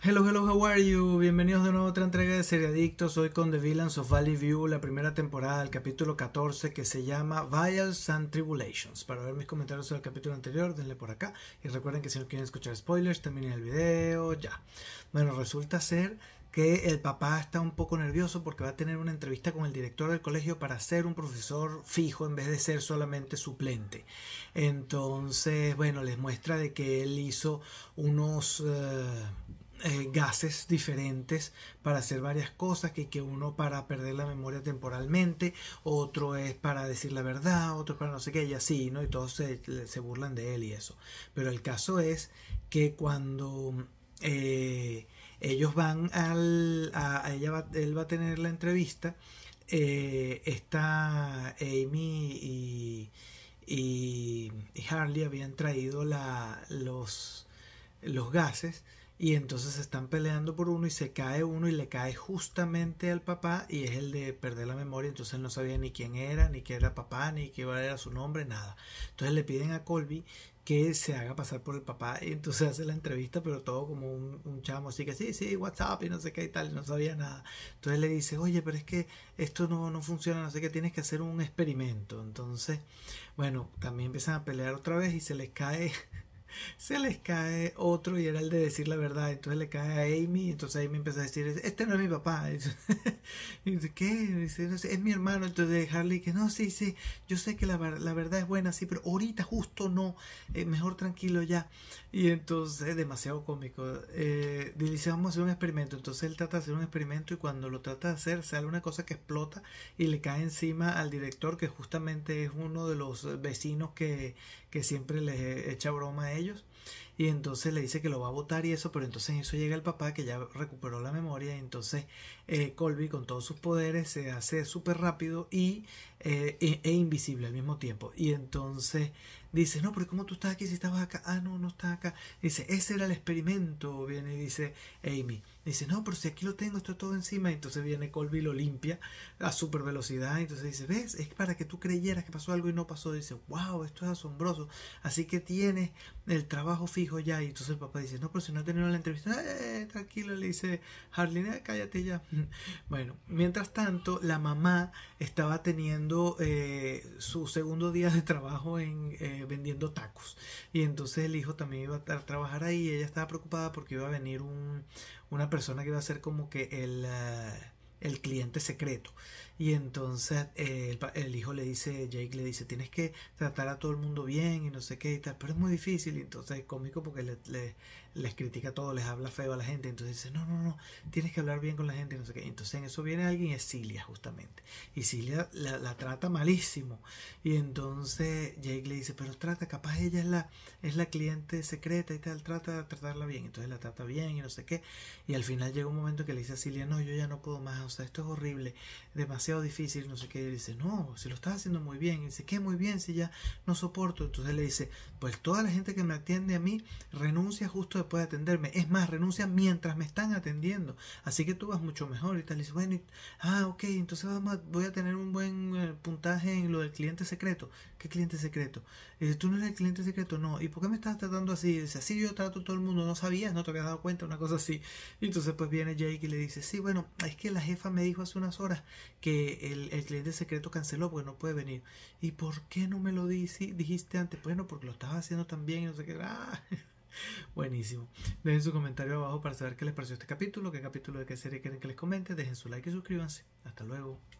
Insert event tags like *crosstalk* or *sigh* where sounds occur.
Hello, hello, how are you? Bienvenidos de nuevo a otra entrega de Adictos. Hoy con The Villains of Valley View, la primera temporada, el capítulo 14, que se llama Vials and Tribulations. Para ver mis comentarios sobre el capítulo anterior, denle por acá. Y recuerden que si no quieren escuchar spoilers, terminen el video ya. Bueno, resulta ser que el papá está un poco nervioso porque va a tener una entrevista con el director del colegio para ser un profesor fijo en vez de ser solamente suplente. Entonces, bueno, les muestra de que él hizo unos... Eh, eh, gases diferentes para hacer varias cosas, que, que uno para perder la memoria temporalmente, otro es para decir la verdad, otro para no sé qué, y así, ¿no? Y todos se, burlan de él y eso. Pero el caso es que cuando eh, ellos van al... A, ella va, él va a tener la entrevista, eh, está Amy y, Harley habían traído los, los gases, y entonces están peleando por uno y se cae uno y le cae justamente al papá y es el de perder la memoria, entonces no sabía ni quién era, ni qué era papá, ni qué era su nombre, nada. Entonces le piden a Colby que se haga pasar por el papá y entonces hace la entrevista, pero todo como un, chamo, así que sí, sí, WhatsApp y no sé qué y tal, no sabía nada. Entonces le dice, oye, pero es que esto no, no funciona, no sé qué, tienes que hacer un experimento. Entonces, bueno, también empiezan a pelear otra vez y se les cae se les cae otro y era el de decir la verdad. Entonces le cae a Amy, entonces Amy empieza a decir, este no es mi papá. *laughs* Y dice, ¿qué? dice, no sé, es mi hermano. Entonces Harley que no, sí, sí, yo sé que la, la verdad es buena, sí, pero ahorita justo no, eh, mejor tranquilo ya. Y entonces, Es eh, demasiado cómico. Eh, dice, vamos a hacer un experimento. Entonces él trata de hacer un experimento y cuando lo trata de hacer sale una cosa que explota y le cae encima al director que justamente es uno de los vecinos que, que siempre le echa broma a ellos y entonces le dice que lo va a votar y eso, pero entonces en eso llega el papá que ya recuperó la memoria. Y entonces eh, Colby con todos sus poderes se hace súper rápido y, eh, e, e, invisible al mismo tiempo. Y entonces dice, no, pero ¿cómo tú estás aquí si estabas acá? Ah, no, no estás acá. Dice, ese era el experimento, viene y dice Amy. Dice, no, pero si aquí lo tengo, está todo encima. Entonces viene Colby, y lo limpia a super velocidad. Entonces dice, ves, es para que tú creyeras que pasó algo y no pasó. Dice, wow, esto es asombroso. Así que tienes el trabajo fijo ya. Y entonces el papá dice, no, pero si no tenido la entrevista, eh, eh, tranquilo, le dice Harley, eh, cállate ya. *laughs* bueno, mientras tanto, la mamá estaba teniendo eh, su segundo día de trabajo en eh, vendiendo tacos. Y entonces el hijo también iba a trabajar ahí. Y ella estaba preocupada porque iba a venir una persona que iba a ser como que el... Eh, el cliente secreto. Y entonces eh, el, hijo le dice, Jake le dice, tienes que tratar a todo el mundo bien y no sé qué y tal, pero es muy difícil. Y entonces es cómico porque le, les critica todo, les habla feo a la gente. Entonces dice, no, no, no, tienes que hablar bien con la gente y no sé qué. entonces en eso viene alguien y es Cilia justamente. Y Cilia la, trata malísimo. Y entonces Jake le dice, pero trata, capaz ella es la, es la cliente secreta y tal, trata de tratarla bien. Entonces la trata bien y no sé qué. Y al final llega un momento que le dice a Cilia, no, yo ya no puedo más esto es horrible, demasiado difícil, no sé qué. Y dice, no, si lo estás haciendo muy bien. Y dice, ¿qué muy bien? Si ya no soporto. Entonces le dice, pues toda la gente que me atiende a mí renuncia justo después de atenderme. Es más, renuncia mientras me están atendiendo. Así que tú vas mucho mejor. Y tal, dice, bueno, ah, ok, entonces vamos voy a tener un buen eh, puntaje en lo del cliente secreto. ¿Qué cliente secreto? dice, tú no eres el cliente secreto, no. ¿Y por qué me estás tratando así? dice, así yo trato a todo el mundo. No sabías, no te habías dado cuenta, una cosa así. Y entonces pues viene Jake y le dice, sí, bueno, es que la gente me dijo hace unas horas que el, cliente secreto canceló porque no puede venir. ¿Y por qué no me lo dijiste antes? Bueno, porque lo estaba haciendo también y no sé qué. ¡Ah! *laughs* Buenísimo. Dejen su comentario abajo para saber qué les pareció este capítulo, qué capítulo de qué serie quieren que les comente. Dejen su like y suscríbanse. Hasta luego.